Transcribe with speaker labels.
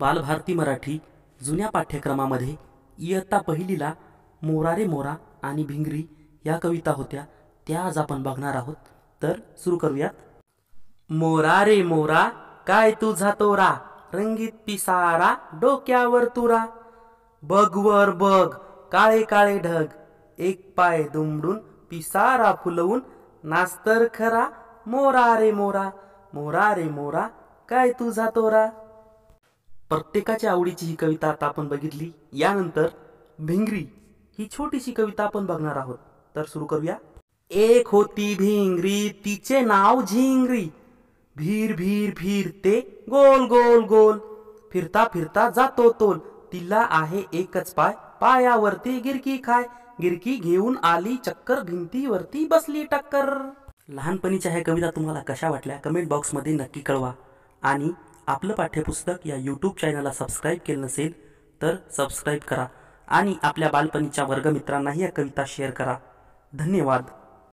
Speaker 1: बालभारती मराठी जुन्या पाठ्यक्रमामध्ये इयत्ता पहिलीला मोरारे मोरा आणि भिंगरी या कविता होत्या त्या आज आपण बघणार आहोत तर सुरू करूयात मोरा रे मोरा काय तुझा तोरा रंगीत पिसारा डोक्यावर तुरा वर बघ काळे काळे ढग एक पाय दुमडून पिसारा फुलवून नास्तर खरा मोरा रे मोरा मोरा रे मोरा काय तुझा तोरा प्रत्येकाच्या आवडीची ही कविता आता आपण बघितली यानंतर भिंगरी ही छोटीशी कविता आपण बघणार आहोत तर सुरू करूया एक होती भिंगरी तिचे नाव झिंगरी भीर भीर फिरते गोल गोल गोल फिरता फिरता जातो तोल तिला आहे एकच पाय पायावरती गिरकी खाय गिरकी घेऊन आली चक्कर भिंतीवरती बसली टक्कर लहानपणीच्या ह्या कविता तुम्हाला कशा वाटल्या कमेंट बॉक्समध्ये नक्की कळवा आणि आपलं पाठ्यपुस्तक या यूट्यूब चॅनलला सबस्क्राईब केलं नसेल तर सबस्क्राईब करा आणि आपल्या बालपणीच्या वर्गमित्रांनाही या कविता शेअर करा धन्यवाद